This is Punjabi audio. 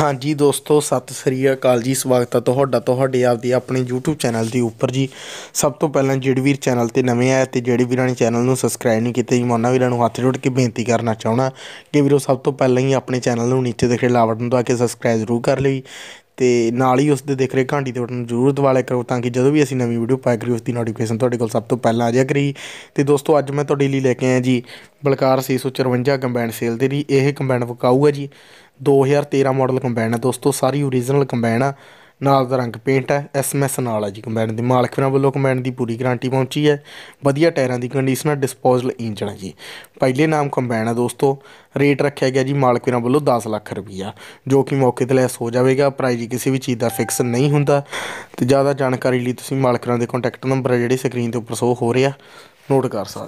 ਹਾਂਜੀ ਦੋਸਤੋ ਸਤਿ ਸ੍ਰੀ ਅਕਾਲ ਜੀ ਸਵਾਗਤ ਹੈ ਤੁਹਾਡਾ ਤੁਹਾਡੇ ਆਪਦੀ ਆਪਣੇ YouTube ਚੈਨਲ ਦੀ ਉੱਪਰ ਜੀ ਸਭ ਤੋਂ ਪਹਿਲਾਂ ਜਿਹੜੀ ਵੀਰ ਚੈਨਲ ਤੇ ਨਵੇਂ ਆਏ ਤੇ ਜਿਹੜੀ ਵੀਰਾਂ ਨੇ ਚੈਨਲ ਨੂੰ ਸਬਸਕ੍ਰਾਈਬ ਨਹੀਂ ਕੀਤਾ ਜੀ ਮੋਨਾ ਵੀਰਾਂ ਨੂੰ ਹੱਥ ਜੋੜ ਕੇ ਬੇਨਤੀ ਕਰਨਾ ਚਾਹਣਾ ਕਿ ਵੀਰੋ ਸਭ ਤੋਂ ਪਹਿਲਾਂ ਹੀ ਆਪਣੇ ਚੈਨਲ ਨੂੰ ਨੀਚੇ ਦਿਖੇ ਲਾਲ ਬਟਨ ਦਬਾ ਕੇ ਸਬਸਕ੍ਰਾਈਬ ਜ਼ਰੂਰ ਕਰ ਲਈ ਤੇ ਨਾਲ ਹੀ ਉਸ ਦੇ ਦੇਖ ਰਹੇ ਘੰਟੀ ਦੇ ਬਟਨ ਨੂੰ ਜ਼ਰੂਰ ਦਬਾ ਲਿਆ ਕਰੋ ਤਾਂ ਕਿ ਜਦੋਂ ਵੀ ਅਸੀਂ ਨਵੀਂ ਵੀਡੀਓ ਪਾਇਆ ਕਰੀ ਉਸ ਦੀ ਨੋਟੀਫਿਕੇਸ਼ਨ ਤੁਹਾਡੇ ਕੋਲ ਸਭ ਤੋਂ ਪਹਿਲਾਂ ਆ ਜਾਇਆ ਕਰੀ ਤੇ ਦੋਸਤੋ ਅੱਜ ਮੈਂ ਤੁਹਾਡੇ ਲਈ ਲੈ ਕੇ ਆਇਆ ਜੀ ਬਲਕਾਰ 654 ਕੰਬਾਈਨ ਸੇਲ ਦੇ ਲਈ ਇਹ ਕੰਬਾਈਨ ਵਕਾਊ ਹੈ ਜੀ 2013 ਮਾਡਲ ਕੰਬਾਈਨ ਹੈ ਦੋਸਤੋ ਸਾਰੀ ਓਰੀਜਨਲ ਕੰਬਾਈਨ ਆ ਨਾਲ ਦਾ ਰੰਗ ਪੇਂਟ ਹੈ ਐਸਐਮਐਸ ਨਾਲ ਹੈ ਜੀ ਕੰਬਾਈਨ ਦੀ ਮਾਲਕਾਂ ਵੱਲੋਂ ਕੰਬਾਈਨ ਦੀ ਪੂਰੀ ਗਾਰੰਟੀ ਪਹੁੰਚੀ ਹੈ ਵਧੀਆ ਟਾਇਰਾਂ ਦੀ ਕੰਡੀਸ਼ਨ ਹੈ ਡਿਸਪੋਜ਼ਲ ਇੰਜਣ ਹੈ ਜੀ ਪਹਿਲੇ ਨਾਮ ਕੰਬਾਈਨ ਹੈ ਦੋਸਤੋ ਰੇਟ ਰੱਖਿਆ ਗਿਆ ਜੀ ਮਾਲਕਾਂ ਵੱਲੋਂ 10 ਲੱਖ ਰੁਪਈਆ ਜੋ ਕਿ ਮੌਕੇ ਤੇ ਲੈਸ ਹੋ ਜਾਵੇਗਾ ਪ੍ਰਾਈਸ ਜੀ ਕਿਸੇ ਵੀ ਚੀਜ਼ ਦਾ ਫਿਕਸ ਨਹੀਂ ਹੁੰਦਾ ਤੇ ਜ਼ਿਆਦਾ ਜਾਣਕਾਰੀ ਲਈ ਤੁਸੀਂ ਮਾਲਕਾਂ ਦੇ ਕੰਟੈਕਟ ਨੰਬਰ ਜਿਹੜੇ ਸਕਰੀਨ ਦੇ ਉੱਪਰ ਸ਼ੋ ਹੋ ਰਿਹਾ ਨੋਟ ਕਰ ਸਕਦੇ